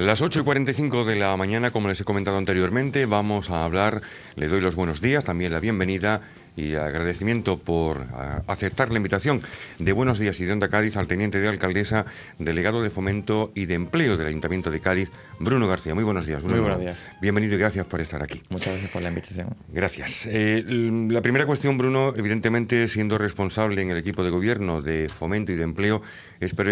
Las 8 y 45 de la mañana, como les he comentado anteriormente, vamos a hablar, le doy los buenos días, también la bienvenida y agradecimiento por ah, aceptar la invitación de Buenos Días y de Onda Cádiz al teniente de alcaldesa, delegado de Fomento y de Empleo del Ayuntamiento de Cádiz, Bruno García. Muy buenos días, Bruno. Muy buenos días. Bienvenido y gracias por estar aquí. Muchas gracias por la invitación. Gracias. Eh, la primera cuestión, Bruno, evidentemente siendo responsable en el equipo de gobierno de Fomento y de Empleo, espero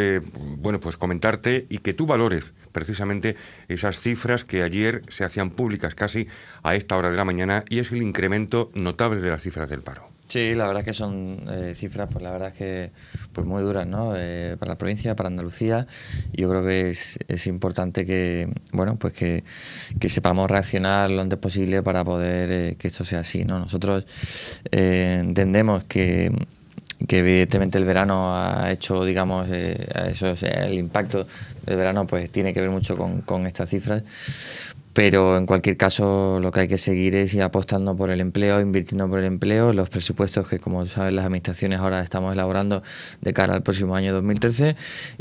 bueno, pues comentarte y que tú valores precisamente esas cifras que ayer se hacían públicas casi a esta hora de la mañana y es el incremento notable de las cifras del paro. Sí, la verdad que son eh, cifras, pues la verdad que pues, muy duras, ¿no? Eh, para la provincia, para Andalucía. Yo creo que es, importante que, bueno, pues que, sepamos reaccionar lo antes posible para poder eh, que esto sea así, ¿no? Nosotros entendemos que evidentemente el verano ha hecho, digamos, eso, el impacto del verano pues tiene que ver mucho con estas cifras, pero en cualquier caso, lo que hay que seguir es ir apostando por el empleo, invirtiendo por el empleo. Los presupuestos que, como saben, las administraciones ahora estamos elaborando de cara al próximo año 2013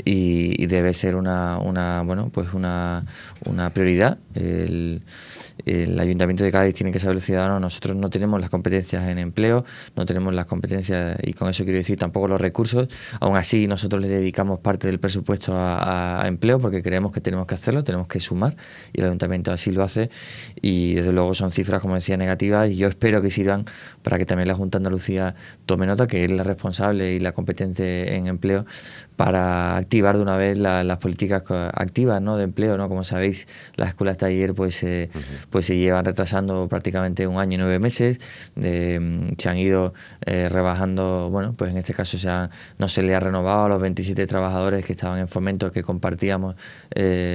y, debe ser una, bueno, pues una, una prioridad. El, Ayuntamiento de Cádiz tiene que saber los ciudadanos, nosotros no tenemos las competencias en empleo, no tenemos las competencias, y con eso quiero decir tampoco los recursos, aún así nosotros le dedicamos parte del presupuesto a, empleo porque creemos que tenemos que hacerlo, tenemos que sumar, y el Ayuntamiento así lo hace y desde luego son cifras, como decía, negativas y yo espero que sirvan para que también la Junta de Andalucía tome nota, que es la responsable y la competente en empleo, para activar de una vez las políticas activas ¿no? de empleo. ¿no? Como sabéis, las escuelas taller pues, eh, pues se llevan retrasando prácticamente un año y nueve meses. Eh, se han ido eh, rebajando, bueno, pues en este caso se no se le ha renovado a los 27 trabajadores que estaban en fomento, que compartíamos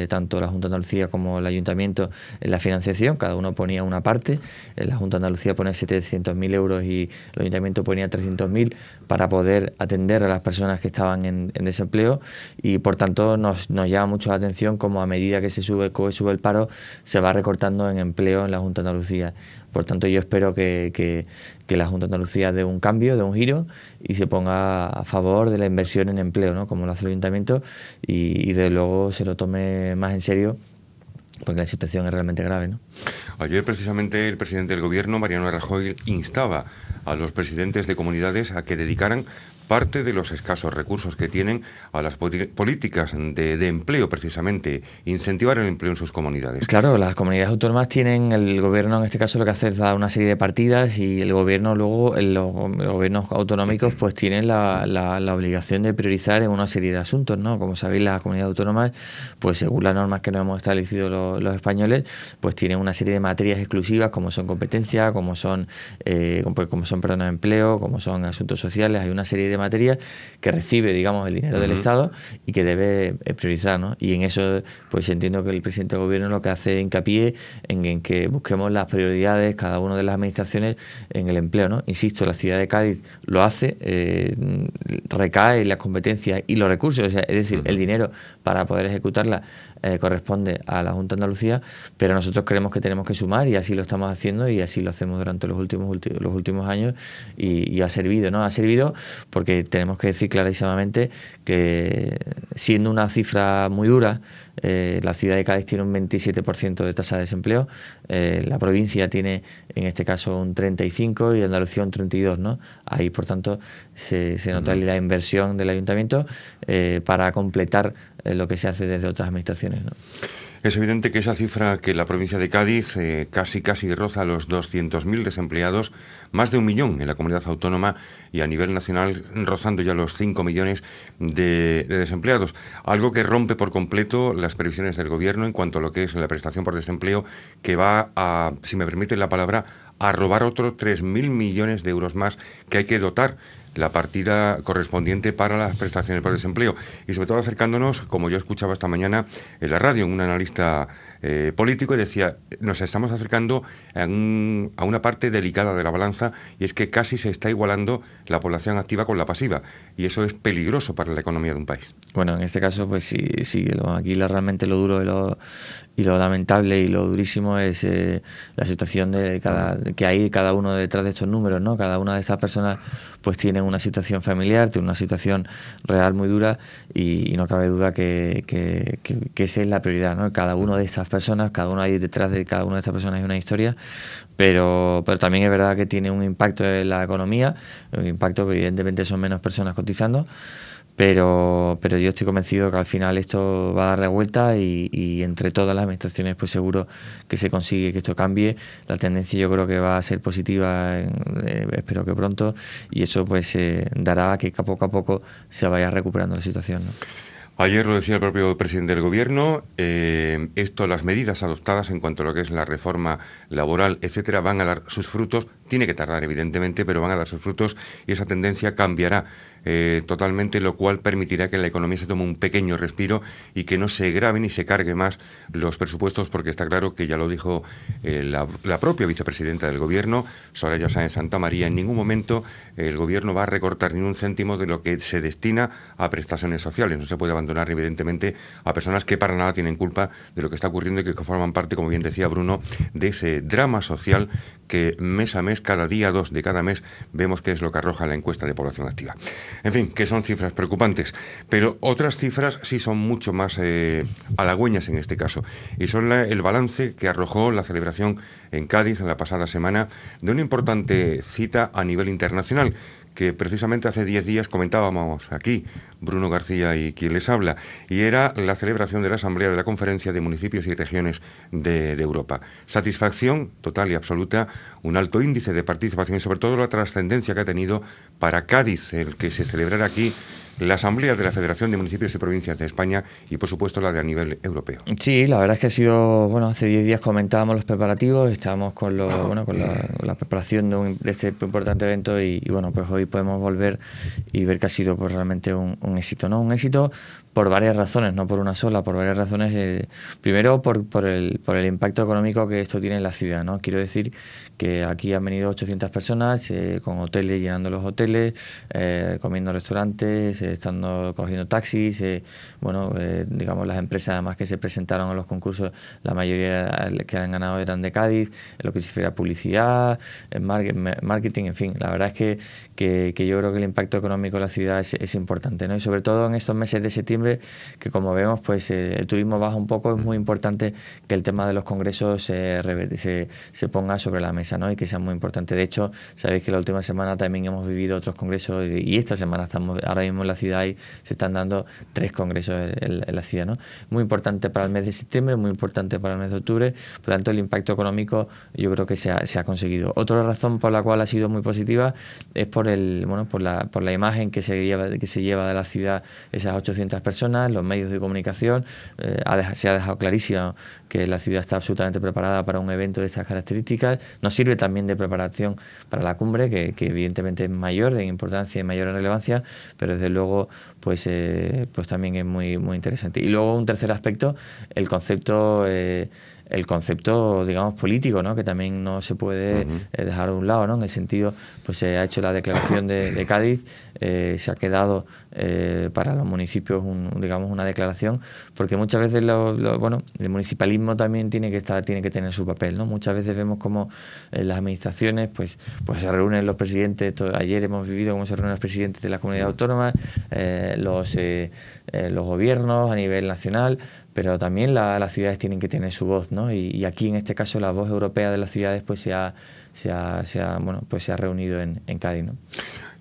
tanto la Junta de Andalucía como el Ayuntamiento en la financiación. Cada uno ponía una parte. La Junta de Andalucía ponía 700.000 euros y el Ayuntamiento ponía 300.000 para poder atender a las personas que estaban en, en desempleo y por tanto nos, llama mucho la atención como a medida que se sube, sube el paro se va recortando en empleo en la Junta de Andalucía. Por tanto yo espero que, la Junta de Andalucía dé un cambio, dé un giro y se ponga a favor de la inversión en empleo, ¿no? como lo hace el ayuntamiento y, y de luego se lo tome más en serio porque la situación es realmente grave. ¿no? Ayer precisamente el presidente del Gobierno, Mariano Rajoy, instaba a los presidentes de comunidades a que dedicaran parte de los escasos recursos que tienen a las políticas de, empleo, precisamente, incentivar el empleo en sus comunidades. Claro, las comunidades autónomas tienen, el gobierno en este caso lo que hace es dar una serie de partidas y el gobierno luego, los gobiernos autonómicos, pues tienen la, obligación de priorizar en una serie de asuntos, ¿no? Como sabéis, las comunidades autónomas, pues según las normas que nos hemos establecido los españoles, pues tienen una serie de materias exclusivas como son competencia, como son, eh, como son perdón, empleo, como son asuntos sociales, hay una serie de materias que recibe, digamos, el dinero del Estado y que debe eh, priorizar, ¿no? Y en eso, pues entiendo que el presidente del gobierno lo que hace hincapié en, que busquemos las prioridades, cada una de las administraciones, en el empleo, ¿no? Insisto, la ciudad de Cádiz lo hace, eh, recae las competencias y los recursos, es decir, el dinero para poder ejecutarla eh, corresponde a la Junta de Andalucía, pero nosotros creemos que tenemos que sumar y así lo estamos haciendo y así lo hacemos durante los últimos, los últimos años y, ha servido, ¿no? Ha servido porque tenemos que decir clarísimamente que siendo una cifra muy dura, eh, la ciudad de Cádiz tiene un 27% de tasa de desempleo, eh, la provincia tiene en este caso un 35% y Andalucía un 32%. ¿no? Ahí, por tanto, se, se nota la inversión del ayuntamiento eh, para completar lo que se hace desde otras administraciones. Es evidente que esa cifra que la provincia de Cádiz eh, casi casi roza los 200.000 desempleados, más de un millón en la comunidad autónoma y a nivel nacional rozando ya los 5 millones de, de desempleados, algo que rompe por completo las previsiones del gobierno en cuanto a lo que es la prestación por desempleo que va a, si me permite la palabra, a robar otros 3.000 millones de euros más que hay que dotar la partida correspondiente para las prestaciones por desempleo y sobre todo acercándonos, como yo escuchaba esta mañana en la radio, un analista eh, político y decía, nos estamos acercando a, una parte delicada de la balanza y es que casi se está igualando la población activa con la pasiva y eso es peligroso para la economía de un país. Bueno, en este caso, pues sí, sí aquí la, realmente lo duro de lo, y lo lamentable y lo durísimo es eh, la situación de que hay cada uno detrás de estos números, ¿no? Cada una de estas personas pues tiene una situación familiar, tiene una situación real muy dura y, no cabe duda que, que, esa es la prioridad, ¿no? Cada uno de estas personas, cada uno ahí detrás de cada una de estas personas hay una historia, pero, pero también es verdad que tiene un impacto en la economía, un impacto que evidentemente son menos personas cotizando, pero, pero yo estoy convencido que al final esto va a dar la vuelta y, entre todas las administraciones pues seguro que se consigue que esto cambie. La tendencia yo creo que va a ser positiva, eh, espero que pronto, y eso pues eh, dará que poco a poco se vaya recuperando la situación. Ayer lo decía el propio presidente del Gobierno, eh, esto, las medidas adoptadas en cuanto a lo que es la reforma laboral, etcétera, van a dar sus frutos, tiene que tardar evidentemente, pero van a dar sus frutos y esa tendencia cambiará eh, totalmente, lo cual permitirá que la economía se tome un pequeño respiro y que no se graben y se cargue más los presupuestos, porque está claro que ya lo dijo eh, la, la, propia vicepresidenta del Gobierno, Soraya Sáenz Santa María, en ningún momento el Gobierno va a recortar ni un céntimo de lo que se destina a prestaciones sociales. No se puede abandonar, evidentemente, a personas que para nada tienen culpa de lo que está ocurriendo y que forman parte, como bien decía Bruno, de ese drama social que mes a mes, cada día dos de cada mes, vemos que es lo que arroja la encuesta de población activa. En fin, que son cifras preocupantes. Pero otras cifras sí son mucho más eh, halagüeñas en este caso. Y son el balance que arrojó la celebración en Cádiz en la pasada semana de una importante cita a nivel internacional que precisamente hace diez días comentábamos aquí, Bruno García y quien les habla, y era la celebración de la Asamblea de la Conferencia de Municipios y Regiones de, de Europa. Satisfacción total y absoluta, un alto índice de participación y sobre todo la trascendencia que ha tenido para Cádiz el que se celebrara aquí la Asamblea de la Federación de Municipios y Provincias de España y, por supuesto, la de a nivel europeo. Sí, la verdad es que ha sido, bueno, hace 10 días comentábamos los preparativos, estábamos con, lo bueno, con la, preparación de, este importante evento y, bueno, pues hoy podemos volver y ver que ha sido pues, realmente un, éxito, ¿no? Un éxito por varias razones, no por una sola, por varias razones. Eh, primero, por, por, el, por el impacto económico que esto tiene en la ciudad, ¿no? Quiero decir que aquí han venido 800 personas eh, con hoteles, llenando los hoteles, eh, comiendo restaurantes, eh, estando cogiendo taxis. bueno, digamos, las empresas además que se presentaron a los concursos, la mayoría que han ganado eran de Cádiz, lo que se refiere a publicidad, marketing, en fin. La verdad es que, que, yo creo que el impacto económico de la ciudad es, importante, ¿no? Y sobre todo en estos meses de septiembre, que como vemos, pues el turismo baja un poco, es muy importante que el tema de los congresos se, se, se ponga sobre la mesa y que sea muy importante. De hecho, sabéis que la última semana también hemos vivido otros congresos y, esta semana estamos ahora mismo en la ciudad y se están dando tres congresos en, la ciudad. ¿no? Muy importante para el mes de septiembre, muy importante para el mes de octubre. Por lo tanto, el impacto económico yo creo que se ha, conseguido. Otra razón por la cual ha sido muy positiva es por, el, bueno, por, la, por la imagen que se, lleva, que se lleva de la ciudad esas 800 personas, los medios de comunicación. Eh, se ha dejado clarísimo que la ciudad está absolutamente preparada para un evento de estas características sirve también de preparación para la cumbre, que, evidentemente es mayor en importancia y mayor en relevancia, pero desde luego pues, eh, pues también es muy, muy interesante. Y luego un tercer aspecto, el concepto... Eh, el concepto, digamos, político, ¿no? que también no se puede eh, dejar a un lado, ¿no? en el sentido, pues se ha hecho la declaración de, Cádiz, eh, se ha quedado eh, para los municipios, un, digamos, una declaración, porque muchas veces, bueno, el municipalismo también tiene que estar, tiene que tener su papel, ¿no? Muchas veces vemos como las administraciones, pues, pues se reúnen los presidentes, ayer hemos vivido cómo se reúnen los presidentes de las comunidades autónomas, los, los gobiernos a nivel nacional, pero también las ciudades tienen que tener su voz, ¿no? Y, aquí, en este caso, la voz europea de las ciudades pues se ha, se ha, se bueno, pues se ha reunido en, en Cádiz, ¿no?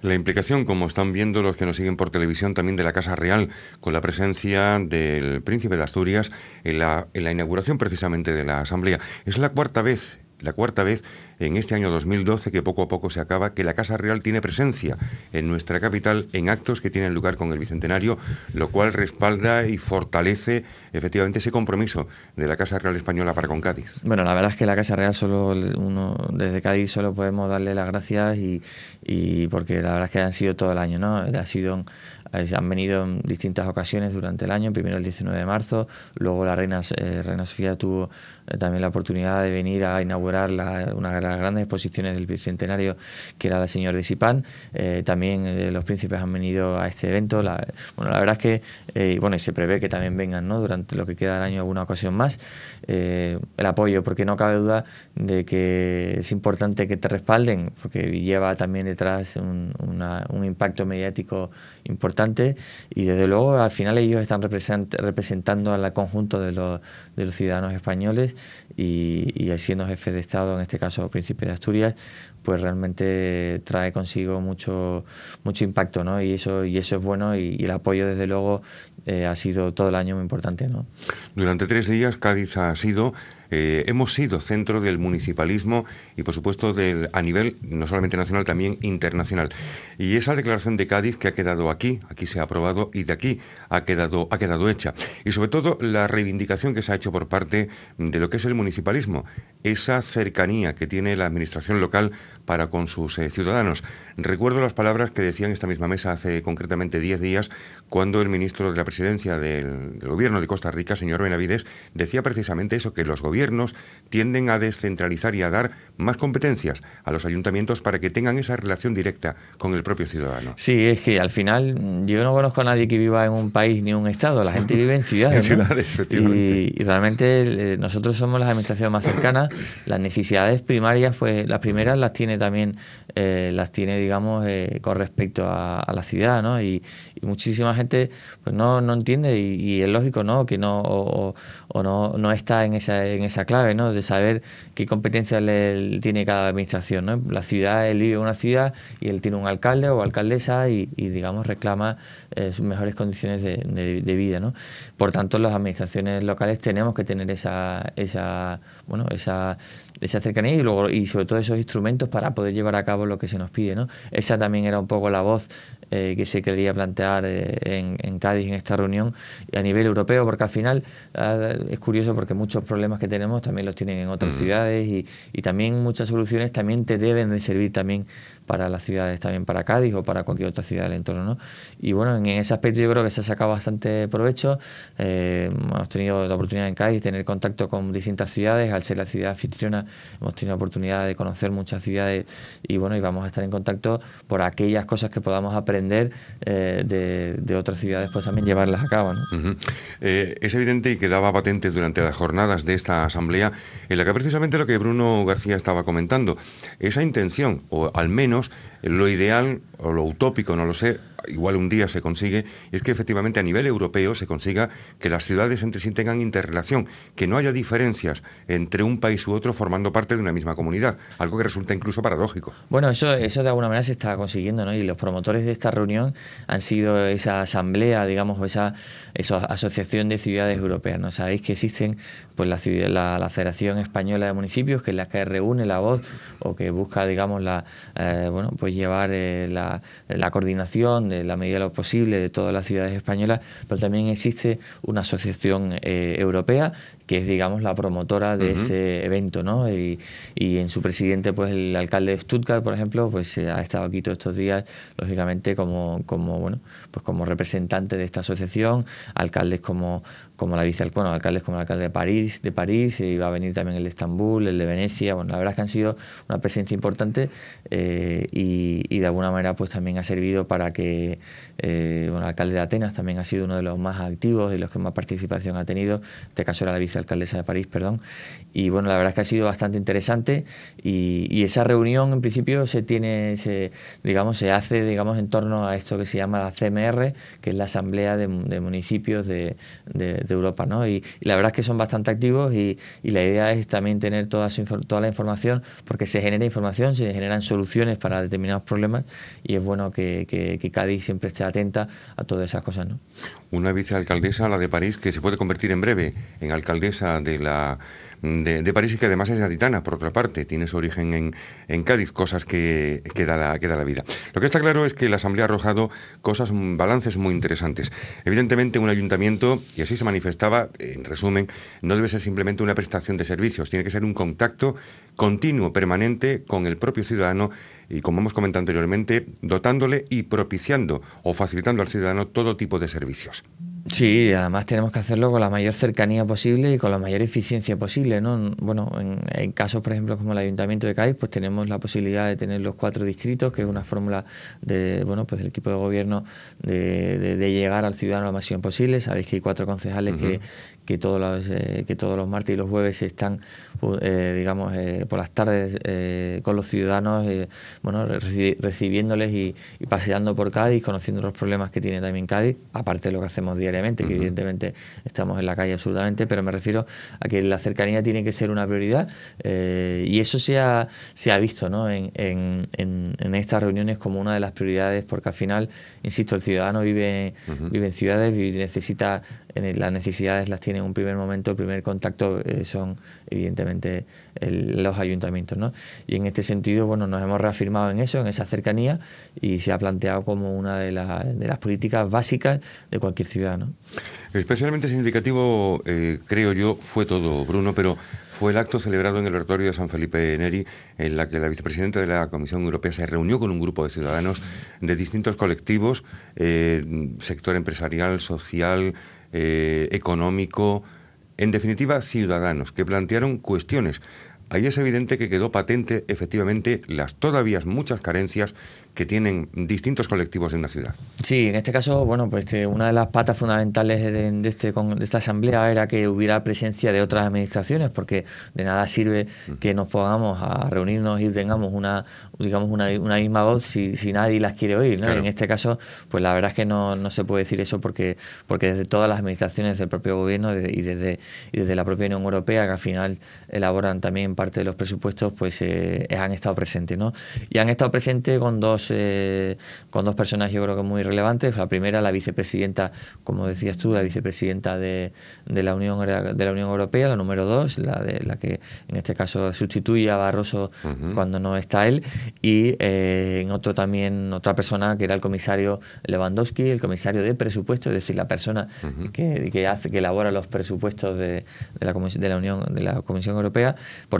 La implicación, como están viendo los que nos siguen por televisión, también de la Casa Real, con la presencia del Príncipe de Asturias en en la inauguración precisamente de la Asamblea. Es la cuarta vez la cuarta vez en este año 2012 que poco a poco se acaba, que la Casa Real tiene presencia en nuestra capital en actos que tienen lugar con el Bicentenario, lo cual respalda y fortalece efectivamente ese compromiso de la Casa Real Española para con Cádiz. Bueno, la verdad es que la Casa Real solo, uno, desde Cádiz solo podemos darle las gracias y, porque la verdad es que han sido todo el año, ¿no? Eh, ha sido eh, han venido en distintas ocasiones durante el año, primero el 19 de marzo, luego la reina, eh, reina Sofía tuvo eh, también la oportunidad de venir a inaugurar una de las grandes exposiciones del Bicentenario, que era la señora de Sipán. Eh, también eh, los príncipes han venido a este evento. La, bueno, la verdad es que, bueno, y se prevé que también vengan ¿no? durante lo que queda el año alguna ocasión más. el apoyo, porque no cabe duda de que es importante que te respalden, porque lleva también detrás un, impacto mediático importante y desde luego al final ellos están representando al conjunto de los ciudadanos españoles y, siendo jefe de Estado, en este caso príncipe de Asturias, pues realmente trae consigo mucho, mucho impacto, ¿no? Y eso, y eso es bueno y el apoyo, desde luego, eh, ha sido todo el año muy importante. ¿no? Durante tres días Cádiz ha sido, eh, hemos sido centro del municipalismo y por supuesto del, a nivel no solamente nacional, también internacional. Y esa declaración de Cádiz que ha quedado aquí, aquí se ha aprobado y de aquí ha quedado, ha quedado hecha. Y sobre todo la reivindicación que se ha hecho por parte de lo que es el municipalismo, esa cercanía que tiene la administración local para con sus eh, ciudadanos. Recuerdo las palabras que decían esta misma mesa hace concretamente diez días cuando el ministro de la presidencia del, gobierno de Costa Rica, señor Benavides, decía precisamente eso, que los gobiernos tienden a descentralizar y a dar más competencias a los ayuntamientos para que tengan esa relación directa con el propio ciudadano. Sí, es que al final yo no conozco a nadie que viva en un país ni un estado, la gente vive en ciudades. en ciudades y, realmente eh, nosotros somos las administraciones más cercanas, las necesidades primarias, pues las primeras las tiene también, eh, las tiene, digamos, eh, con respecto a, la ciudad, ¿no? Y, muchísima gente pues no, entiende y, es lógico no que no o, no, no, está en esa, en esa clave ¿no? de saber qué competencias le, tiene cada administración. ¿no? La ciudad, él vive una ciudad y él tiene un alcalde o alcaldesa y, digamos reclama eh, sus mejores condiciones de, vida. ¿no? Por tanto, las administraciones locales tenemos que tener esa, esa, bueno, esa de esa cercanía y luego y sobre todo esos instrumentos para poder llevar a cabo lo que se nos pide. ¿no? Esa también era un poco la voz eh, que se quería plantear eh, en, Cádiz en esta reunión a nivel europeo, porque al final ah, es curioso porque muchos problemas que tenemos también los tienen en otras ciudades y, y, también muchas soluciones también te deben de servir también para las ciudades, también para Cádiz o para cualquier otra ciudad del entorno. ¿no? Y bueno, en ese aspecto yo creo que se ha sacado bastante provecho. Eh, hemos tenido la oportunidad en Cádiz de tener contacto con distintas ciudades. Al ser la ciudad anfitriona, hemos tenido la oportunidad de conocer muchas ciudades y bueno, y vamos a estar en contacto por aquellas cosas que podamos aprender eh, de, otras ciudades, pues también llevarlas a cabo. ¿no? Eh, es evidente y quedaba patente durante las jornadas de esta asamblea en la que precisamente lo que Bruno García estaba comentando, esa intención, o al menos lo ideal o lo utópico, no lo sé, igual un día se consigue, es que efectivamente a nivel europeo se consiga que las ciudades entre sí tengan interrelación, que no haya diferencias entre un país u otro formando parte de una misma comunidad, algo que resulta incluso paradójico. Bueno, eso, eso de alguna manera se está consiguiendo, ¿no? Y los promotores de esta reunión han sido esa asamblea, digamos, o esa, esa asociación de ciudades europeas, ¿no? Sabéis que existen pues la, la, Federación Española de Municipios, que es la que reúne la voz o que busca, digamos, la, eh, bueno, pues llevar eh, la, la coordinación en la medida de lo posible de todas las ciudades españolas, pero también existe una asociación eh, europea que es, digamos, la promotora de ese evento, ¿no? Y, en su presidente, pues el alcalde de Stuttgart, por ejemplo, pues eh, ha estado aquí todos estos días, lógicamente, como, como bueno, pues como representante de esta asociación, alcaldes como, como la vicealcón... alcaldes como el alcalde de París, de París, va a venir también el de Estambul, el de Venecia, bueno, la verdad es que han sido una presencia importante eh, y, de alguna manera pues también ha servido para que, eh, el alcalde de Atenas también ha sido uno de los más activos y los que más participación ha tenido, en este caso era la vicealcalde alcaldesa de París, perdón. Y bueno, la verdad es que ha sido bastante interesante y, esa reunión en principio se tiene, se, digamos, se hace digamos, en torno a esto que se llama la CMR, que es la Asamblea de, Municipios de, Europa. ¿no? Y, la verdad es que son bastante activos y, la idea es también tener toda, toda la información porque se genera información, se generan soluciones para determinados problemas y es bueno que, que Cádiz siempre esté atenta a todas esas cosas. ¿no? una vicealcaldesa, la de París, que se puede convertir en breve en alcaldesa de, la, de, París y que además es gaditana, por otra parte, tiene su origen en, en Cádiz, cosas que, la, que da la vida. Lo que está claro es que la Asamblea ha arrojado cosas, balances muy interesantes. Evidentemente, un ayuntamiento, y así se manifestaba, en resumen, no debe ser simplemente una prestación de servicios, tiene que ser un contacto continuo, permanente, con el propio ciudadano y como hemos comentado anteriormente, dotándole y propiciando o facilitando al ciudadano todo tipo de servicios. Sí, además tenemos que hacerlo con la mayor cercanía posible y con la mayor eficiencia posible, ¿no? Bueno, en, casos, por ejemplo, como el Ayuntamiento de Cádiz, pues tenemos la posibilidad de tener los cuatro distritos, que es una fórmula de, bueno, pues del equipo de gobierno de, de, llegar al ciudadano lo máximo posible. Sabéis que hay cuatro concejales que, que todos los, eh, que todos los martes y los jueves están eh, digamos eh, por las tardes con los ciudadanos bueno recibiéndoles y, paseando por Cádiz conociendo los problemas que tiene también Cádiz aparte de lo que hacemos día que evidentemente estamos en la calle absolutamente, pero me refiero a que la cercanía tiene que ser una prioridad eh, y eso se ha, se ha visto en, estas reuniones como una de las prioridades, porque al final, insisto, el ciudadano vive, vive en ciudades y necesita, las necesidades las tiene en un primer momento, el primer contacto eh, son evidentemente los ayuntamientos. Y en este sentido, bueno, nos hemos reafirmado en eso, en esa cercanía y se ha planteado como una de las políticas básicas de cualquier ciudadano. Especialmente significativo, eh, creo yo, fue todo, Bruno, pero fue el acto celebrado en el oratorio de San Felipe Neri, en la que la vicepresidenta de la Comisión Europea se reunió con un grupo de ciudadanos de distintos colectivos, eh, sector empresarial, social, eh, económico, en definitiva, ciudadanos, que plantearon cuestiones Ahí es evidente que quedó patente efectivamente las todavía muchas carencias que tienen distintos colectivos en la ciudad. Sí, en este caso, bueno, pues una de las patas fundamentales de, este, de esta asamblea era que hubiera presencia de otras administraciones, porque de nada sirve mm. que nos pongamos a reunirnos y tengamos una, digamos, una, misma voz si, nadie las quiere oír. En este caso, pues la verdad es que no, se puede decir eso porque, porque desde todas las administraciones del propio gobierno y desde, y desde la propia Unión Europea, que al final elaboran también parte de los presupuestos pues eh, eh, han estado presentes, ¿no? Y han estado presentes con dos, eh, con dos personas yo creo que muy relevantes. La primera, la vicepresidenta, como decías tú, la vicepresidenta de, de la, Unión, de la Unión Europea, la número dos, la, de, la que en este caso sustituye a Barroso cuando no está él, y eh, en otro también otra persona que era el comisario Lewandowski, el comisario de presupuestos, es decir, la persona que, que, hace, que elabora los presupuestos de, de, la, de la Unión, de la Comisión Europea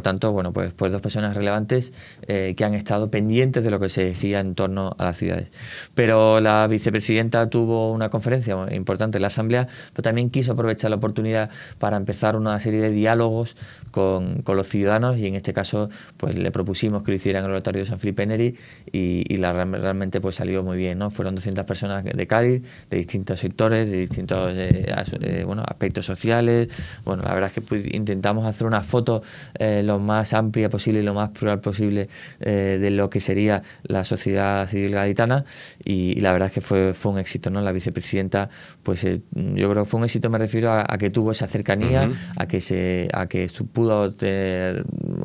tanto, bueno, pues, pues dos personas relevantes eh, que han estado pendientes de lo que se decía en torno a las ciudades. Pero la vicepresidenta tuvo una conferencia importante en la Asamblea, pero también quiso aprovechar la oportunidad para empezar una serie de diálogos con, los ciudadanos y en este caso pues le propusimos que lo hicieran en el Oratorio de San Felipe Neri y, la, realmente pues salió muy bien. ¿no? Fueron 200 personas de Cádiz, de distintos sectores, de distintos eh, eh, bueno, aspectos sociales. Bueno, la verdad es que pues, intentamos hacer una foto eh, lo más amplia posible y lo más plural posible eh, de lo que sería la sociedad civil gaditana y, la verdad es que fue, fue un éxito, ¿no? La vicepresidenta, pues eh, yo creo que fue un éxito, me refiero a, que tuvo esa cercanía, a que se a que pudo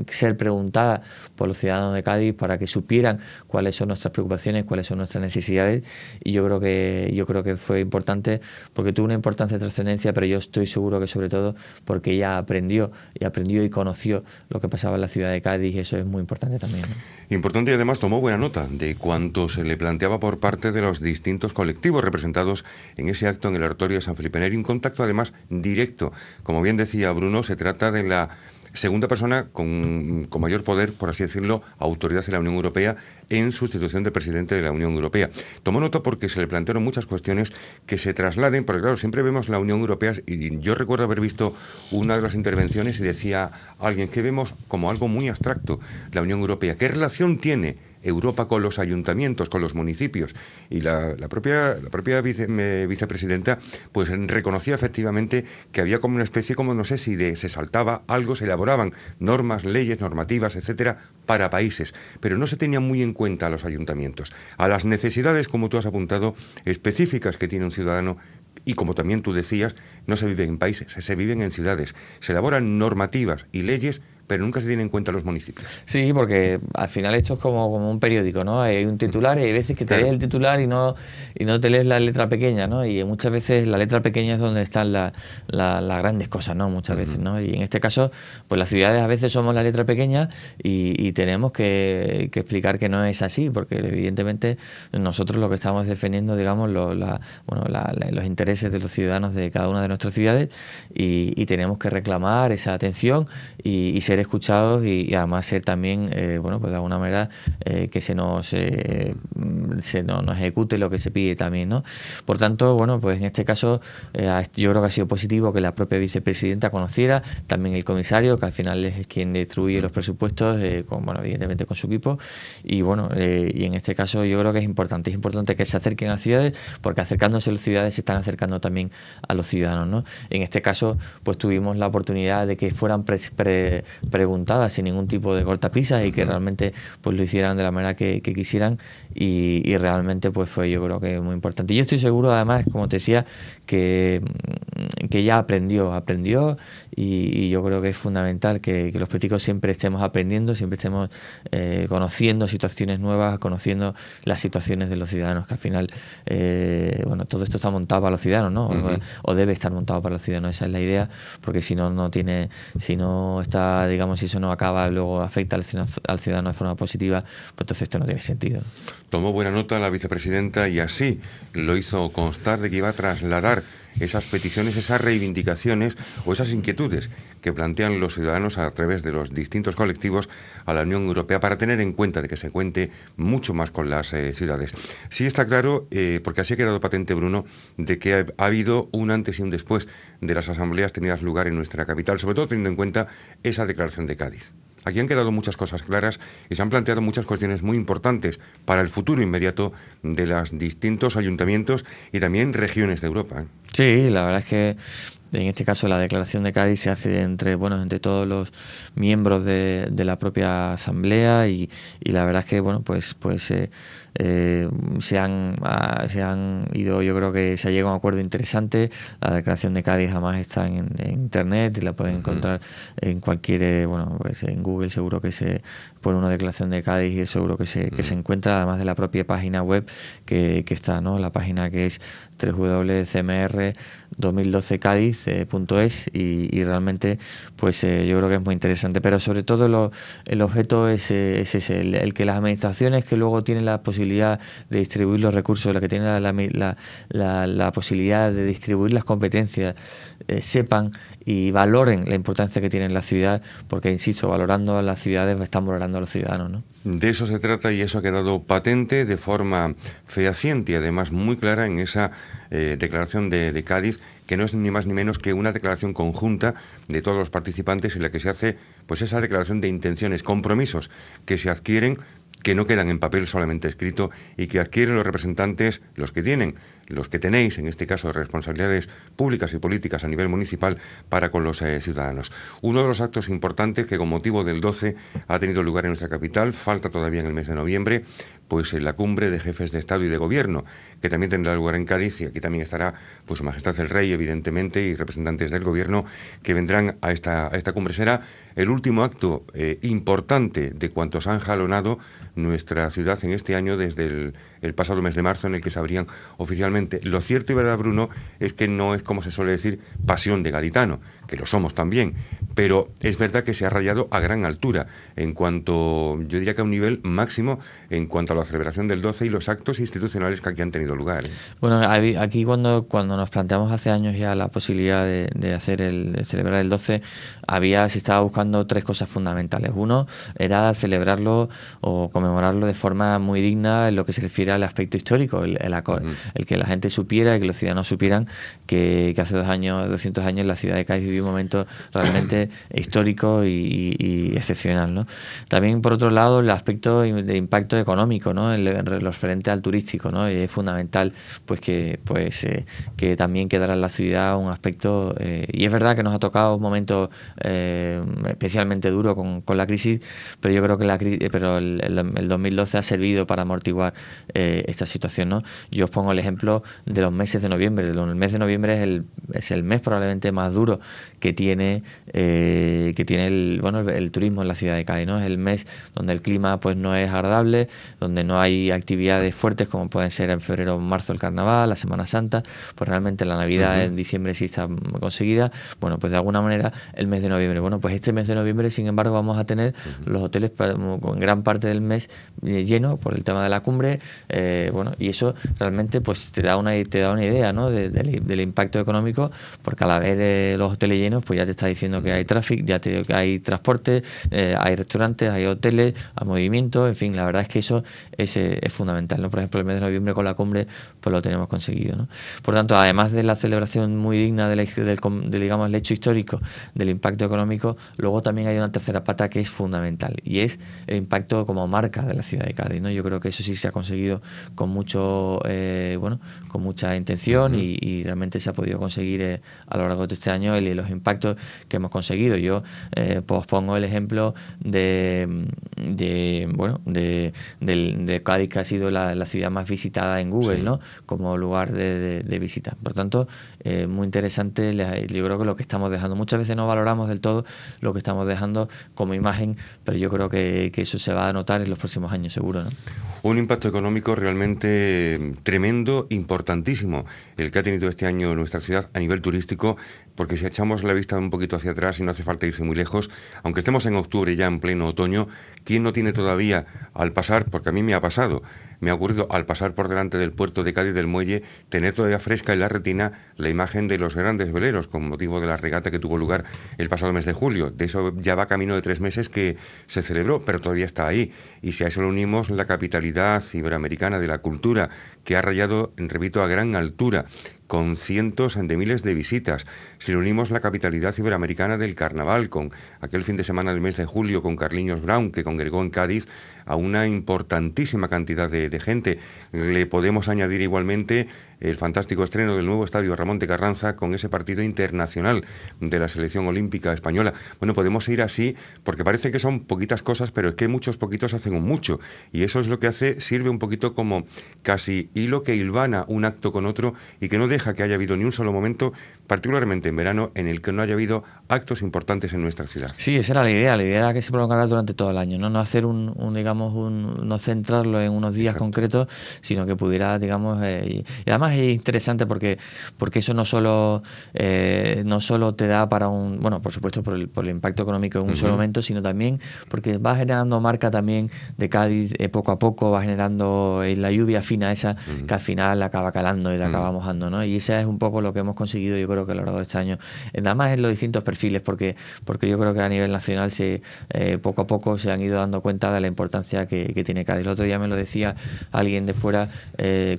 ser preguntada por los ciudadanos de Cádiz para que supieran cuáles son nuestras preocupaciones, cuáles son nuestras necesidades y yo creo que yo creo que fue importante porque tuvo una importancia de trascendencia, pero yo estoy seguro que sobre todo porque ella aprendió y aprendió y conoció lo que pasaba en la ciudad de Cádiz eso es muy importante también. Importante y además tomó buena nota de cuanto se le planteaba por parte de los distintos colectivos representados en ese acto en el oratorio de San Felipe Neri. Un contacto además directo. Como bien decía Bruno, se trata de la segunda persona con, mayor poder, por así decirlo, autoridad en la Unión Europea en sustitución del presidente de la Unión Europea. Tomó nota porque se le plantearon muchas cuestiones que se trasladen, porque claro, siempre vemos la Unión Europea, y yo recuerdo haber visto una de las intervenciones y decía alguien que vemos como algo muy abstracto la Unión Europea. ¿Qué relación tiene? Europa con los ayuntamientos, con los municipios. Y la, propia, la propia vicepresidenta pues reconocía efectivamente que había como una especie, como no sé si de, se saltaba algo, se elaboraban normas, leyes, normativas, etcétera, para países, pero no se tenía muy en cuenta a los ayuntamientos, a las necesidades, como tú has apuntado, específicas que tiene un ciudadano y como también tú decías, no se vive en países, se viven en ciudades. Se elaboran normativas y leyes pero nunca se tienen en cuenta los municipios. Sí, porque al final esto es como, como un periódico, ¿no? Hay un titular y hay veces que te lees el titular y no, y no te lees la letra pequeña, ¿no? Y muchas veces la letra pequeña es donde están las grandes cosas, ¿no? Muchas veces, ¿no? Y en este caso, pues las ciudades a veces somos la letra pequeña y, tenemos que, explicar que no es así, porque evidentemente nosotros lo que estamos defendiendo, digamos, los intereses de los ciudadanos de cada una de nuestras ciudades y, tenemos que reclamar esa atención y, y escuchados y, además ser también, eh, bueno, pues de alguna manera eh, que se nos, eh, mm, se nos, ejecute lo que se pide también, ¿no? Por tanto, bueno, pues en este caso yo creo que ha sido positivo que la propia vicepresidenta conociera, también el comisario, que al final es quien destruye los presupuestos, con, bueno, evidentemente con su equipo, y bueno, y en este caso yo creo que es importante, es importante que se acerquen a ciudades, porque acercándose a las ciudades se están acercando también a los ciudadanos, ¿no? En este caso, pues tuvimos la oportunidad de que fueran preguntadas sin ningún tipo de cortapisas y que realmente pues lo hicieran de la manera que, quisieran y, realmente pues fue yo creo que muy importante. Yo estoy seguro además, como te decía, que, mm, que ya aprendió, aprendió y, yo creo que es fundamental que, los políticos siempre estemos aprendiendo, siempre estemos eh, conociendo situaciones nuevas, conociendo las situaciones de los ciudadanos, que al final, eh, bueno, todo esto está montado para los ciudadanos, ¿no? o, debe estar montado para los ciudadanos, esa es la idea, porque si no, no tiene, si no está, digamos, si eso no acaba, luego afecta al ciudadano, de forma positiva, pues entonces esto no tiene sentido tomó buena nota la vicepresidenta y así lo hizo constar de que iba a trasladar esas peticiones, esas reivindicaciones o esas inquietudes que plantean los ciudadanos a través de los distintos colectivos a la Unión Europea para tener en cuenta de que se cuente mucho más con las eh, ciudades. Sí está claro, eh, porque así ha quedado patente Bruno, de que ha, habido un antes y un después de las asambleas tenidas lugar en nuestra capital, sobre todo teniendo en cuenta esa declaración de Cádiz. Aquí han quedado muchas cosas claras y se han planteado muchas cuestiones muy importantes para el futuro inmediato de los distintos ayuntamientos y también regiones de Europa. ¿eh? Sí, la verdad es que en este caso la declaración de Cádiz se hace entre, bueno, entre todos los miembros de, de la propia asamblea y, y, la verdad es que bueno pues pues eh, eh, se han se han ido yo creo que se ha llegado a un acuerdo interesante la declaración de Cádiz jamás está en, internet y la pueden encontrar en cualquier eh, bueno pues en Google seguro que se pone una declaración de Cádiz y seguro que se, que se encuentra además de la propia página web que, está no la página que es www.cmr 2012 cádiz.es y, y, realmente pues yo creo que es muy interesante pero sobre todo el objeto es, eh, ese, el, que las administraciones que luego tienen la posibilidad de distribuir los recursos, las que tienen la, posibilidad de distribuir las competencias, eh, sepan y valoren la importancia que tiene la ciudad, porque, insisto, valorando a las ciudades estamos valorando a los ciudadanos. De eso se trata y eso ha quedado patente de forma fehaciente y además muy clara en esa eh, declaración de, de Cádiz, que no es ni más ni menos que una declaración conjunta de todos los participantes en la que se hace pues esa declaración de intenciones, compromisos que se adquieren que no quedan en papel solamente escrito y que adquieren los representantes, los que tienen, los que tenéis, en este caso, responsabilidades públicas y políticas a nivel municipal para con los eh, ciudadanos. Uno de los actos importantes que con motivo del 12 ha tenido lugar en nuestra capital, falta todavía en el mes de noviembre, pues eh, la cumbre de jefes de Estado y de Gobierno, que también tendrá lugar en Cádiz y aquí también estará pues, Su Majestad el Rey, evidentemente, y representantes del Gobierno que vendrán a esta, esta cumbre. Será el último acto eh, importante de cuantos han jalonado nuestra ciudad en este año desde el, pasado mes de marzo en el que se abrían oficialmente. Lo cierto y verdad, Bruno, es que no es como se suele decir pasión de gaditano, que lo somos también, pero es verdad que se ha rayado a gran altura en cuanto, yo diría que a un nivel máximo en cuanto a la celebración del 12 y los actos institucionales que aquí han tenido lugar. ¿eh? Bueno, aquí cuando, cuando nos planteamos hace años ya la posibilidad de, de hacer el celebrar el 12, había se estaba buscando tres cosas fundamentales. Uno era celebrarlo o comer de forma muy digna en lo que se refiere al aspecto histórico, el, el, que la gente supiera, y que los ciudadanos supieran que, hace dos años, 200 años, la ciudad de Cádiz vivió un momento realmente histórico y, excepcional. ¿no? También, por otro lado, el aspecto de impacto económico, ¿no? en, lo referente al turístico, ¿no? es fundamental pues que, pues, eh, que también quedara en la ciudad un aspecto, eh, y es verdad que nos ha tocado un momento eh, especialmente duro con, la crisis, pero yo creo que la, pero el el 2012 ha servido para amortiguar eh, esta situación. ¿no? Yo os pongo el ejemplo de los meses de noviembre. El mes de noviembre es el, es el mes probablemente más duro que tiene, eh, que tiene el, bueno, el, turismo en la ciudad de Cádiz. ¿no? Es el mes donde el clima pues, no es agradable, donde no hay actividades fuertes como pueden ser en febrero o marzo el carnaval, la Semana Santa. Pues realmente la Navidad en diciembre sí está conseguida. Bueno, pues de alguna manera el mes de noviembre. Bueno, pues este mes de noviembre, sin embargo, vamos a tener los hoteles con gran parte del mes eh, lleno por el tema de la cumbre, eh, bueno, y eso realmente pues te da una, te da una idea del impacto económico, porque a la vez de los hoteles llenos, pues ya te está diciendo que hay tráfico, ya te, hay transporte, eh, hay restaurantes, hay hoteles, hay movimiento, en fin, la verdad es que eso es, fundamental, ¿no? Por ejemplo, el mes de noviembre con la cumbre, pues lo tenemos conseguido, ¿no? Por tanto, además de la celebración muy digna del, digamos, el hecho histórico, del impacto económico, luego también hay una tercera pata que es fundamental, y es el impacto como mar de la ciudad de Cádiz, ¿no? Yo creo que eso sí se ha conseguido con mucho, eh, bueno, con mucha intención y, realmente se ha podido conseguir eh, a lo largo de este año los impactos que hemos conseguido. Yo eh, pongo el ejemplo de, bueno, de, de, Cádiz que ha sido la, ciudad más visitada en Google, ¿no? Como lugar de, de visita. Por tanto, eh, muy interesante. Yo creo que lo que estamos dejando, muchas veces no valoramos del todo lo que estamos dejando como imagen, pero yo creo que, eso se va a notar en los próximos años, seguro. Un impacto económico realmente eh, tremendo, importantísimo, el que ha tenido este año nuestra ciudad a nivel turístico, porque si echamos la vista un poquito hacia atrás y no hace falta irse muy lejos, aunque estemos en octubre ya en pleno otoño, ¿quién no tiene todavía al pasar, porque a mí me ha pasado, me ha ocurrido al pasar por delante del puerto de Cádiz del Muelle tener todavía fresca en la retina la imagen de los grandes veleros con motivo de la regata que tuvo lugar el pasado mes de julio. De eso ya va camino de tres meses que se celebró, pero todavía está ahí. Y si a eso lo unimos la capitalidad iberoamericana de la cultura, que ha rayado, repito, a gran altura con cientos de miles de visitas. Si le unimos la capitalidad iberoamericana del carnaval, con aquel fin de semana del mes de julio con Carliños Brown, que congregó en Cádiz a una importantísima cantidad de gente, le podemos añadir igualmente el fantástico estreno del nuevo estadio Ramón de Carranza con ese partido internacional de la selección olímpica española. Bueno, podemos ir así porque parece que son poquitas cosas, pero es que muchos poquitos hacen un mucho. Y eso es lo que hace, sirve un poquito como casi hilo que hilvana un acto con otro y que no deja que haya habido ni un solo momento, particularmente en verano, en el que no haya habido actos importantes en nuestra ciudad. Sí, esa era la idea, la idea era que se prolongara durante todo el año, no, no hacer un, digamos, un, no centrarlo en unos días concretos, sino que pudiera, digamos, eh, y además es interesante porque, porque eso no solo, eh, no solo te da para un, bueno, por supuesto por el, por el impacto económico en un solo momento, sino también porque va generando marca también de Cádiz eh, poco a poco, va generando eh, la lluvia fina esa que al final acaba calando y la acaba mojando, ¿no? Y ese es un poco lo que hemos conseguido yo creo que a lo largo de este año, nada más en los distintos perfiles, porque, porque yo creo que a nivel nacional se poco a poco se han ido dando cuenta de la importancia que tiene Cádiz. El otro día me lo decía alguien de fuera,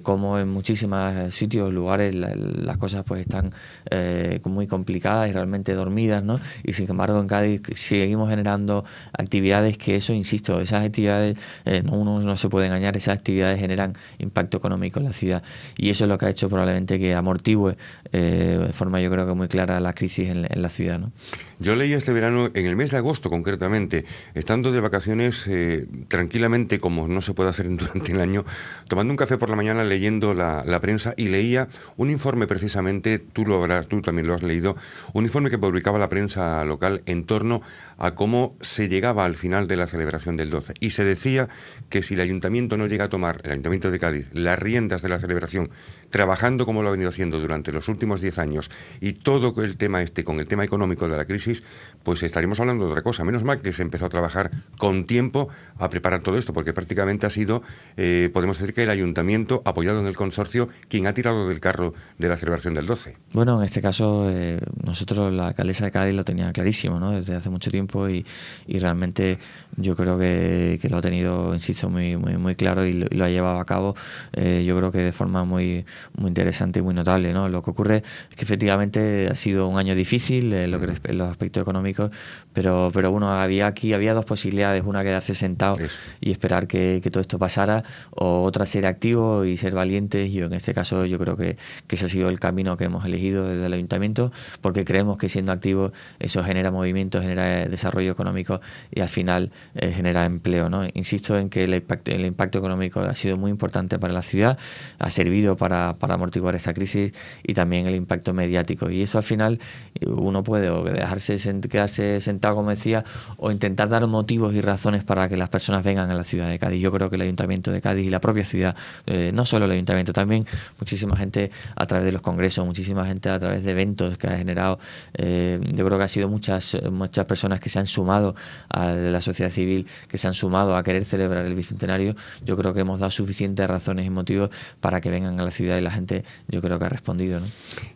como en muchísimas eh, sitios, lugares, las cosas pues están eh, muy complicadas y realmente dormidas, ¿no? Y sin embargo en Cádiz seguimos generando actividades que eso, insisto, esas actividades, eh, uno no se puede engañar, esas actividades generan impacto económico en la ciudad y eso es lo que ha hecho probablemente que amortigüe de forma yo creo que muy clara la crisis en, en la ciudad, ¿no? Yo leía este verano, en el mes de agosto concretamente, estando de vacaciones eh, tranquilamente, como no se puede hacer durante el año, tomando un café por la mañana, leyendo la, prensa y leía un informe precisamente, tú lo habrás, tú también lo has leído, un informe que publicaba la prensa local en torno a cómo se llegaba al final de la celebración del 12. Y se decía que si el ayuntamiento no llega a tomar, el ayuntamiento de Cádiz, las riendas de la celebración, trabajando como lo ha venido haciendo durante los últimos 10 años y todo el tema este con el tema económico de la crisis, pues estaremos hablando de otra cosa. Menos mal que se empezó a trabajar con tiempo a preparar todo esto, porque prácticamente ha sido, eh, podemos decir que el ayuntamiento, apoyado en el consorcio, quien ha tirado del carro de la celebración del 12. Bueno, en este caso, eh, nosotros, la alcaldesa de Cádiz, lo tenía clarísimo ¿no? desde hace mucho tiempo y, y realmente yo creo que, lo ha tenido, insisto, muy, muy, muy claro y lo, ha llevado a cabo, eh, yo creo que de forma muy, muy interesante y muy notable. ¿no? Lo que ocurre es que efectivamente ha sido un año difícil en, eh, lo que, los aspectos económicos, pero, pero bueno, había aquí había dos posibilidades, una quedarse sentado y esperar que, todo esto pasara, o otra ser activo y ser valientes, y en este caso yo creo que, ese ha sido el camino que hemos elegido desde el ayuntamiento, porque creemos que siendo activo eso genera movimiento, genera desarrollo económico y al final eh, genera empleo. ¿no? Insisto en que el impacto, económico ha sido muy importante para la ciudad, ha servido para, amortiguar esta crisis y también el impacto mediático. Y eso al final eh, uno puede o dejarse quedarse sentado, como decía, o intentar dar motivos y razones para que las personas vengan a la ciudad de Cádiz. Yo creo que el Ayuntamiento de Cádiz y la propia ciudad, eh, no solo el Ayuntamiento, también muchísima gente a través de los congresos, muchísima gente a través de eventos que ha generado. Eh, yo creo que ha sido muchas, muchas personas que se han sumado a la sociedad civil que se han sumado a querer celebrar el bicentenario, yo creo que hemos dado suficientes razones y motivos para que vengan a la ciudad y la gente yo creo que ha respondido. ¿no?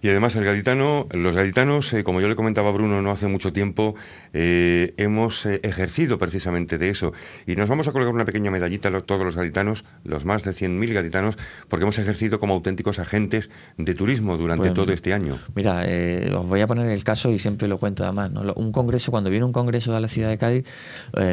Y además el gaditano, los gaditanos, eh, como yo le comentaba a Bruno no hace mucho tiempo, eh, hemos eh, ejercido precisamente de eso. Y nos vamos a colgar una pequeña medallita a todos los gaditanos, los más de 100.000 gaditanos, porque hemos ejercido como auténticos agentes de turismo durante todo este año. Mira, os voy a poner el caso y siempre lo cuento además. ¿no? Un congreso, cuando viene un congreso a la ciudad de Cádiz,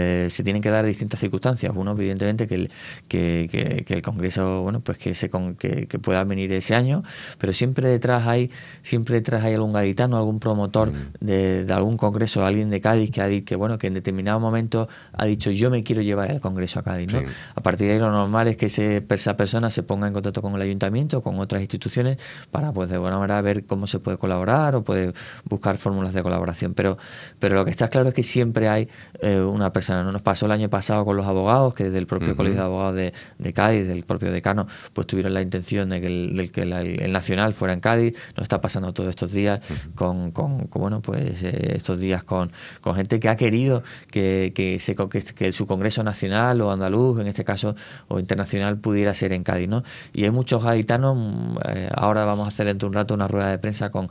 eh, se tienen que dar distintas circunstancias. Uno, evidentemente, que el, que, el Congreso, bueno, pues que, se con, que, pueda venir ese año, pero siempre detrás hay, siempre detrás hay algún gaditano, algún promotor mm. de, algún Congreso, alguien de Cádiz que ha dicho que, bueno, que en determinado momento ha dicho yo me quiero llevar el Congreso a Cádiz. A partir de ahí lo normal es que ese, esa persona se ponga en contacto con el ayuntamiento, con otras instituciones, para pues de buena manera ver cómo se puede colaborar o puede buscar fórmulas de colaboración. Pero, pero lo que está claro es que siempre hay eh, una persona ¿no? Nos pasó el año pasado con los abogados, que desde el propio Colegio de Abogados de, Cádiz, del propio decano, pues tuvieron la intención de que el, nacional fuera en Cádiz. Nos está pasando todos estos días con, bueno, pues eh, estos días con, gente que ha querido que, que, que, su Congreso Nacional o andaluz, en este caso, o internacional, pudiera ser en Cádiz. ¿no? Y hay muchos gaditanos, mm, eh, ahora vamos a hacer dentro de un rato una rueda de prensa con,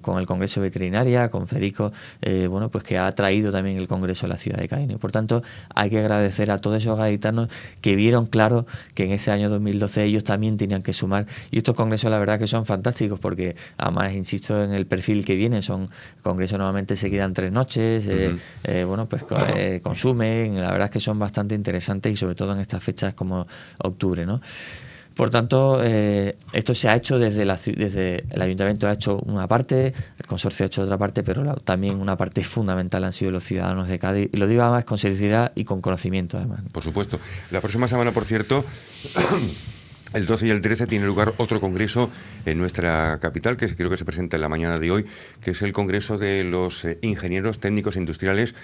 con, el Congreso Veterinaria, con Federico, eh, bueno, pues que ha traído también el Congreso a la ciudad de Cádiz. Por tanto, hay que agradecer a todos esos gaditanos que vieron claro que en ese año 2012 ellos también tenían que sumar. Y estos congresos, la verdad, que son fantásticos, porque además, insisto, en el perfil que viene, son congresos normalmente se quedan tres noches, eh, eh, bueno, pues eh, consumen, la verdad es que son bastante interesantes y sobre todo en estas fechas como octubre, ¿no? Por tanto, eh, esto se ha hecho desde, desde el ayuntamiento ha hecho una parte, el consorcio ha hecho otra parte, pero también una parte fundamental han sido los ciudadanos de Cádiz. Y lo digo además con seriedad y con conocimiento, además. Por supuesto. La próxima semana, por cierto. El 12 y el 13 tiene lugar otro congreso en nuestra capital, que creo que se presenta en la mañana de hoy, que es el Congreso de los eh, Ingenieros Técnicos Industriales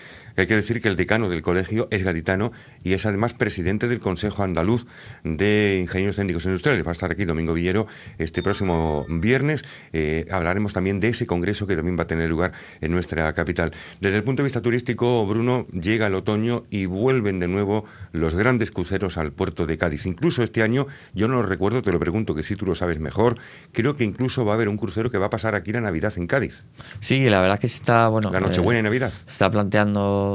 hay que decir que el decano del colegio es gaditano y es además presidente del Consejo Andaluz de Ingenieros Técnicos Industriales. Va a estar aquí Domingo Villero este próximo viernes. Eh, hablaremos también de ese congreso que también va a tener lugar en nuestra capital. Desde el punto de vista turístico, Bruno, llega el otoño y vuelven de nuevo los grandes cruceros al puerto de Cádiz. Incluso este año, yo no lo recuerdo, te lo pregunto, que si tú lo sabes mejor, creo que incluso va a haber un crucero que va a pasar aquí la Navidad en Cádiz. Sí, la verdad es que está, bueno... La Nochebuena y eh, Navidad. Está planteando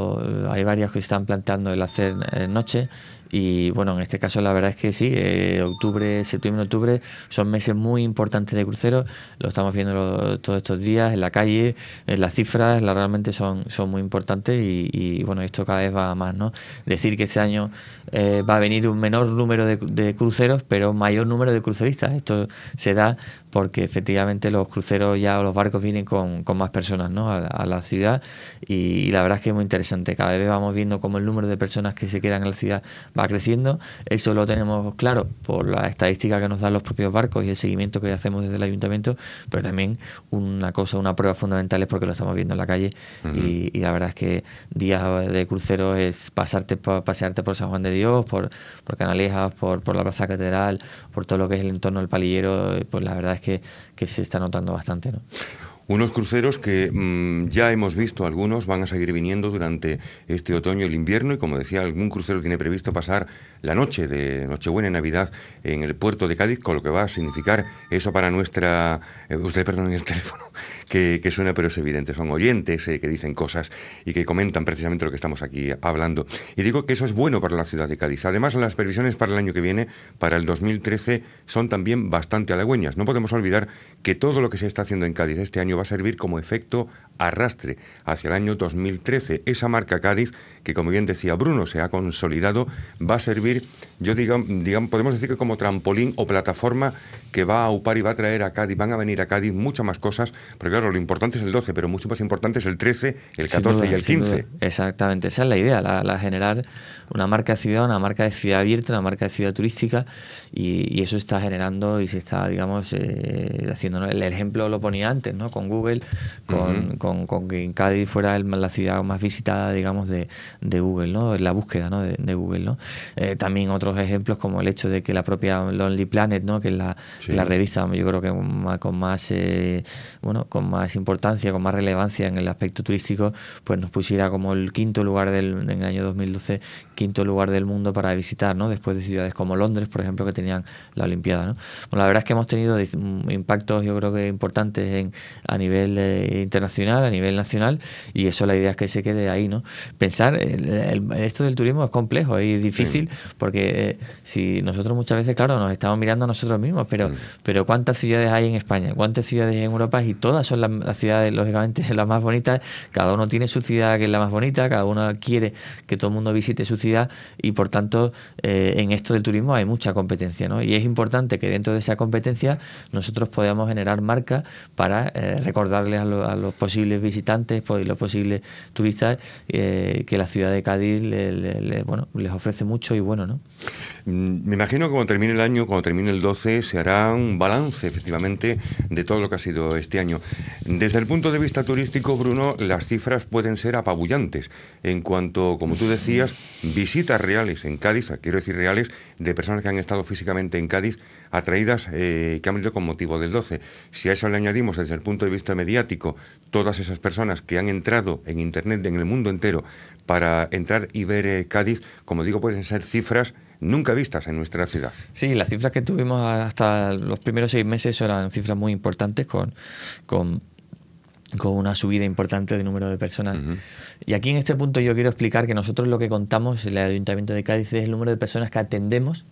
hay varias que están planteando el hacer eh, noche y bueno, en este caso la verdad es que sí, eh, octubre, septiembre, octubre son meses muy importantes de cruceros, lo estamos viendo todos estos días en la calle, en las cifras la, realmente son, son muy importantes y, bueno, esto cada vez va más, ¿no? Decir que este año eh, va a venir un menor número de, cruceros, pero mayor número de cruceristas, esto se da porque efectivamente los cruceros ya o los barcos vienen con, con más personas ¿no? a, la ciudad y, la verdad es que es muy interesante. Cada vez vamos viendo cómo el número de personas que se quedan en la ciudad va creciendo. Eso lo tenemos claro por la estadística que nos dan los propios barcos y el seguimiento que hacemos desde el ayuntamiento, pero también una cosa, una prueba fundamental es porque lo estamos viendo en la calle y, la verdad es que días de crucero es pasarte, pasearte por San Juan de Dios, por, por Canalejas, por, por la Plaza Catedral, por todo lo que es el entorno del palillero, eh, pues la verdad es que, que se está notando bastante. ¿no? Unos cruceros que mm, ya hemos visto algunos van a seguir viniendo durante este otoño el invierno y como decía, algún crucero tiene previsto pasar la noche de Nochebuena y Navidad en el puerto de Cádiz, con lo que va a significar eso para nuestra... Eh, usted, perdón, en el teléfono que, suena, pero es evidente. Son oyentes eh, que dicen cosas y que comentan precisamente lo que estamos aquí hablando. Y digo que eso es bueno para la ciudad de Cádiz. Además, las previsiones para el año que viene, para el 2013, son también bastante halagüeñas. No podemos olvidar que todo lo que se está haciendo en Cádiz este año va a servir como efecto arrastre hacia el año 2013. Esa marca Cádiz, que como bien decía Bruno, se ha consolidado, va a servir, yo digo, digamos, podemos decir que como trampolín o plataforma que va a upar y va a traer a Cádiz, van a venir a Cádiz muchas más cosas, pero claro, lo importante es el 12, pero mucho más importante es el 13, el 14 y el 15. Exactamente, esa es la idea, la, la una marca de ciudad, una marca de ciudad abierta, una marca de ciudad turística y, eso está generando y se está, digamos, eh, haciendo. El ejemplo lo ponía antes, ¿no? Con Google, con, con, que Cádiz fuera la ciudad más visitada, digamos, de, de Google, ¿no? La búsqueda ¿no? de, Google, ¿no? Eh, también otros ejemplos como el hecho de que la propia Lonely Planet, ¿no? Que es la, la revista, yo creo que con más, eh, bueno, con más importancia, con más relevancia en el aspecto turístico, pues nos pusiera como el quinto lugar del, en el año 2012 quinto lugar del mundo para visitar, ¿no? Después de ciudades como Londres, por ejemplo, que tenían la Olimpiada, ¿no? Bueno, la verdad es que hemos tenido mm, impactos, yo creo que importantes en, a nivel eh, internacional, a nivel nacional, y eso la idea es que se quede ahí, ¿no? Pensar, esto del turismo es complejo y difícil, porque eh, si nosotros muchas veces, claro, nos estamos mirando a nosotros mismos, pero, pero ¿cuántas ciudades hay en España? ¿Cuántas ciudades hay en Europa? Y todas son las, las ciudades, lógicamente, las más bonitas, cada uno tiene su ciudad que es la más bonita, cada uno quiere que todo el mundo visite su ciudad, y por tanto eh, en esto del turismo hay mucha competencia ¿no? y es importante que dentro de esa competencia nosotros podamos generar marcas para eh, recordarles a, los posibles visitantes pues, y los posibles turistas eh, que la ciudad de Cádiz les ofrece mucho y bueno. ¿no? Mm, me imagino que cuando termine el año, cuando termine el 12, se hará un balance efectivamente de todo lo que ha sido este año. Desde el punto de vista turístico, Bruno, las cifras pueden ser apabullantes en cuanto, como tú decías, visitas reales en Cádiz, quiero decir reales, de personas que han estado físicamente en Cádiz, atraídas, eh, que han venido con motivo del 12. Si a eso le añadimos desde el punto de vista mediático todas esas personas que han entrado en Internet en el mundo entero para entrar y ver eh, Cádiz, como digo, pueden ser cifras nunca vistas en nuestra ciudad. Sí, las cifras que tuvimos hasta los primeros seis meses eran cifras muy importantes con, con, una subida importante de número de personas. Y aquí en este punto yo quiero explicar que nosotros lo que contamos en el Ayuntamiento de Cádiz es el número de personas que atendemos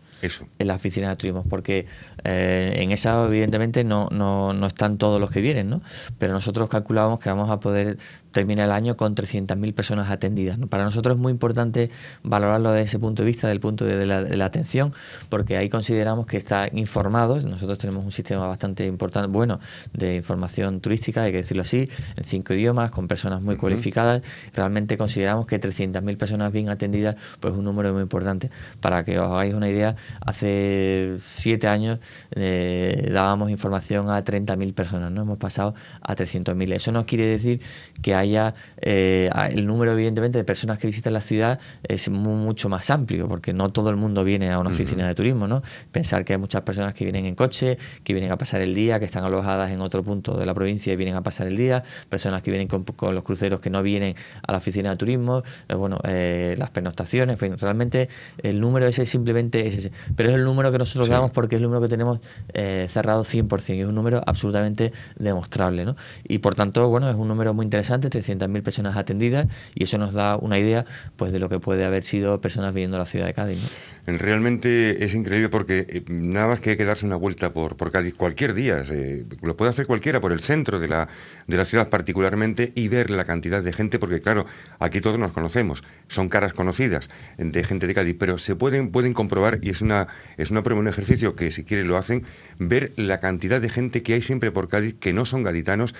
en la oficina de turismo, porque eh, en esa evidentemente no, no, están todos los que vienen, ¿no? Pero nosotros calculábamos que vamos a poder termina el año con 300.000 personas atendidas. Para nosotros es muy importante valorarlo desde ese punto de vista, del punto de la, de la atención, porque ahí consideramos que está informado. Nosotros tenemos un sistema bastante importante, bueno, de información turística, hay que decirlo así, en cinco idiomas, con personas muy cualificadas. Realmente consideramos que 300.000 personas bien atendidas pues es un número muy importante. Para que os hagáis una idea, hace siete años eh, dábamos información a 30.000 personas, no hemos pasado a 300.000. Eso no quiere decir que haya eh, el número, evidentemente, de personas que visitan la ciudad es mucho más amplio, porque no todo el mundo viene a una oficina de turismo, ¿no? Pensar que hay muchas personas que vienen en coche, que vienen a pasar el día, que están alojadas en otro punto de la provincia y vienen a pasar el día, personas que vienen con, los cruceros que no vienen a la oficina de turismo, eh, bueno, eh, las pernoctaciones, realmente el número ese simplemente es ese. Pero es el número que nosotros damos porque es el número que tenemos cerrado 100%, y es un número absolutamente demostrable, ¿no? Y por tanto, bueno, es un número muy interesante 300.000 personas atendidas y eso nos da una idea pues de lo que puede haber sido personas viniendo a la ciudad de Cádiz. Realmente es increíble porque eh, nada más que hay que darse una vuelta por, por Cádiz cualquier día, eh, lo puede hacer cualquiera por el centro de la, de la ciudad particularmente y ver la cantidad de gente porque claro, aquí todos nos conocemos, son caras conocidas de gente de Cádiz, pero se pueden, pueden comprobar y es una, es una un ejercicio que si quieren lo hacen, ver la cantidad de gente que hay siempre por Cádiz que no son gaditanos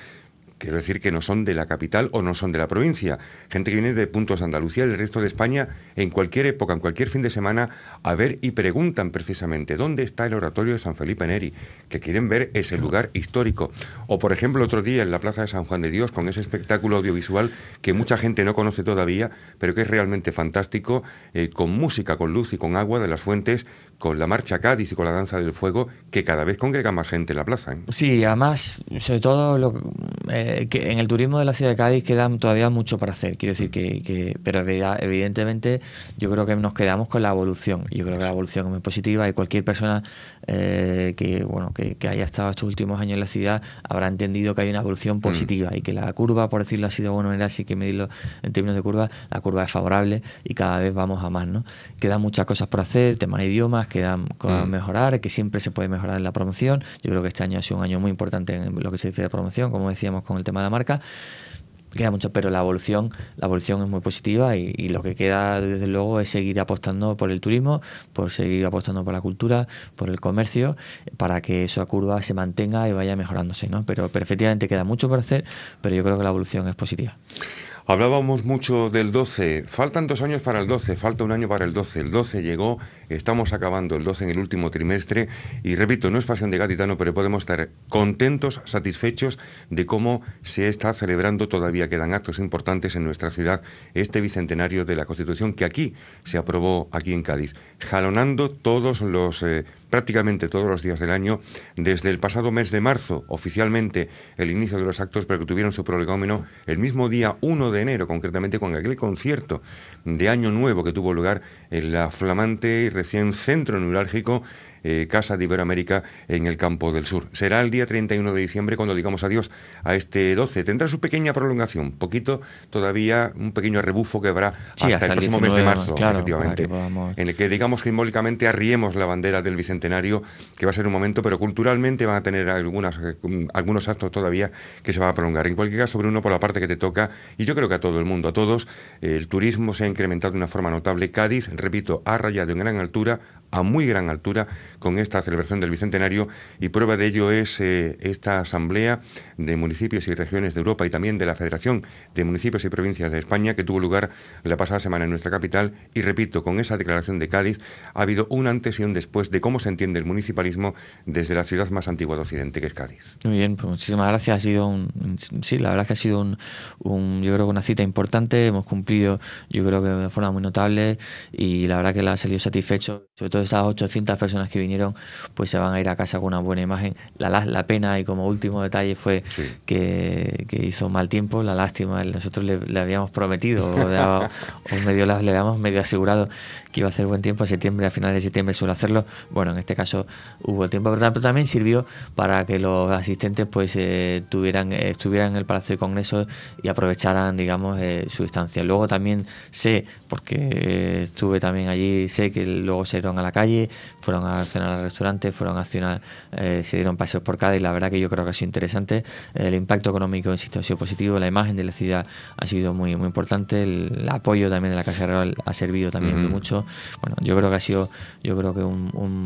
Quiero decir que no son de la capital o no son de la provincia. Gente que viene de puntos de Andalucía, el resto de España, en cualquier época, en cualquier fin de semana, a ver y preguntan precisamente dónde está el oratorio de San Felipe Neri, que quieren ver ese lugar histórico. O, por ejemplo, otro día en la Plaza de San Juan de Dios, con ese espectáculo audiovisual que mucha gente no conoce todavía, pero que es realmente fantástico, eh, con música, con luz y con agua de las fuentes, con la marcha Cádiz y con la danza del fuego, que cada vez congrega más gente en la plaza. ¿eh? Sí, además, sobre todo lo, eh, que en el turismo de la ciudad de Cádiz queda todavía mucho para hacer. Quiero decir que, que, pero evidentemente yo creo que nos quedamos con la evolución. Yo creo que la evolución es muy positiva y cualquier persona eh, que bueno que, haya estado estos últimos años en la ciudad habrá entendido que hay una evolución mm. positiva y que la curva, por decirlo así de bueno manera, así que medirlo en términos de curva, la curva es favorable y cada vez vamos a más. ¿no? Quedan muchas cosas por hacer, temas de idiomas, quedan cosas mm. mejorar, que siempre se puede mejorar en la promoción. Yo creo que este año ha sido un año muy importante en lo que se refiere a promoción, como decíamos con el tema de la marca queda mucho, pero la evolución, la evolución es muy positiva y, lo que queda desde luego es seguir apostando por el turismo, por seguir apostando por la cultura, por el comercio, para que esa curva se mantenga y vaya mejorándose, ¿no? Pero, pero efectivamente queda mucho por hacer, pero yo creo que la evolución es positiva. Hablábamos mucho del 12, faltan dos años para el 12, falta un año para el 12, el 12 llegó, estamos acabando el 12 en el último trimestre y repito, no es pasión de gaditano, pero podemos estar contentos, satisfechos de cómo se está celebrando, todavía quedan actos importantes en nuestra ciudad, este bicentenario de la Constitución que aquí se aprobó, aquí en Cádiz, jalonando todos los... Eh, prácticamente todos los días del año, desde el pasado mes de marzo, oficialmente el inicio de los actos, pero que tuvieron su prolegómeno el mismo día 1 de enero, concretamente con aquel concierto de Año Nuevo que tuvo lugar en la flamante y recién centro neurálgico eh, Casa de Iberoamérica en el Campo del Sur. Será el día 31 de diciembre cuando digamos adiós a este 12. Tendrá su pequeña prolongación, poquito todavía, un pequeño rebufo que habrá hasta, el próximo mes de marzo, efectivamente, en el que digamos simbólicamente arriemos la bandera del Bicentenario, que va a ser un momento, pero culturalmente van a tener algunas, eh, algunos actos todavía que se van a prolongar. En cualquier caso, Bruno, por la parte que te toca, y yo creo que a todo el mundo, a todos, el turismo se ha incrementado de una forma notable. Cádiz, repito, ha rayado en gran altura a muy gran altura con esta celebración del Bicentenario y prueba de ello es eh, esta Asamblea de Municipios y Regiones de Europa y también de la Federación de Municipios y Provincias de España que tuvo lugar la pasada semana en nuestra capital y repito, con esa declaración de Cádiz ha habido un antes y un después de cómo se entiende el municipalismo desde la ciudad más antigua de Occidente que es Cádiz. Muy bien, pues muchísimas gracias. Ha sido un, sí, la verdad que ha sido un, yo creo que una cita importante, hemos cumplido yo creo que de forma muy notable y la verdad que la ha salido satisfecho, sobre todo esas 800 personas que vinieron, pues se van a ir a casa con una buena imagen. La, pena y como último detalle fue que, hizo mal tiempo, la lástima, nosotros le, habíamos prometido, o, medio, le habíamos medio asegurado que iba a hacer buen tiempo, a septiembre, a finales de septiembre suelo hacerlo. Bueno, en este caso hubo tiempo, pero también sirvió para que los asistentes pues eh, tuvieran, eh, estuvieran en el Palacio de Congresos y aprovecharan, digamos, eh, su estancia. Luego también sé, porque estuve también allí, sé que luego se dieron a la calle, fueron a cenar al restaurante, fueron a cenar, se dieron paseos por Cádiz, la verdad que yo creo que ha sido interesante. El impacto económico, insisto, ha sido positivo, la imagen de la ciudad ha sido muy, muy importante, el, apoyo también de la Casa Real ha servido también mucho bueno, yo creo que ha sido, yo creo que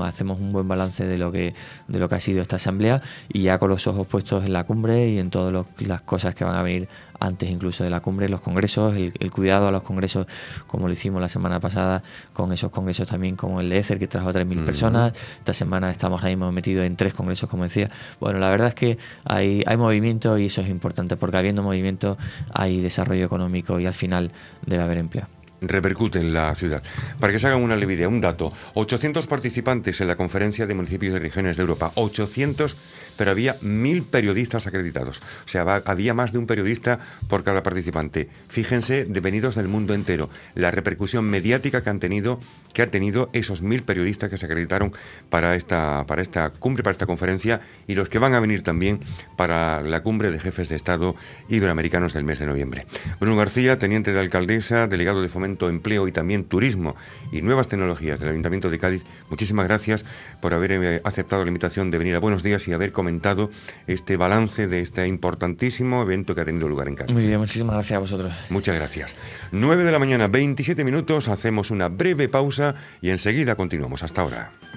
hacemos un buen balance de lo que de lo que ha sido esta asamblea y ya con los ojos puestos en la cumbre y en todas las cosas que van a venir antes incluso de la cumbre, los congresos, el, cuidado a los congresos, como lo hicimos la semana pasada, con esos congresos también como el de ECER, que trajo a 3.000 personas. Esta semana estamos ahí hemos metidos en tres congresos, como decía. Bueno, la verdad es que hay, hay movimiento y eso es importante, porque habiendo movimiento hay desarrollo económico y al final debe haber empleo repercute en la ciudad. Para que se hagan una levidea, un dato, 800 participantes en la conferencia de municipios y regiones de Europa, 800, pero había mil periodistas acreditados, o sea, había más de un periodista por cada participante. Fíjense, devenidos del mundo entero, la repercusión mediática que han tenido, que han tenido esos mil periodistas que se acreditaron para esta, para esta cumbre, para esta conferencia, y los que van a venir también para la cumbre de jefes de Estado iberoamericanos del mes de noviembre. Bruno García, teniente de alcaldesa, delegado de fomento Empleo y también Turismo y Nuevas Tecnologías del Ayuntamiento de Cádiz. Muchísimas gracias por haber eh, aceptado la invitación de venir a Buenos Días y haber comentado este balance de este importantísimo evento que ha tenido lugar en Cádiz. muchísimas gracias a vosotros. Muchas gracias. 9 de la mañana, 27 minutos, hacemos una breve pausa y enseguida continuamos. Hasta ahora.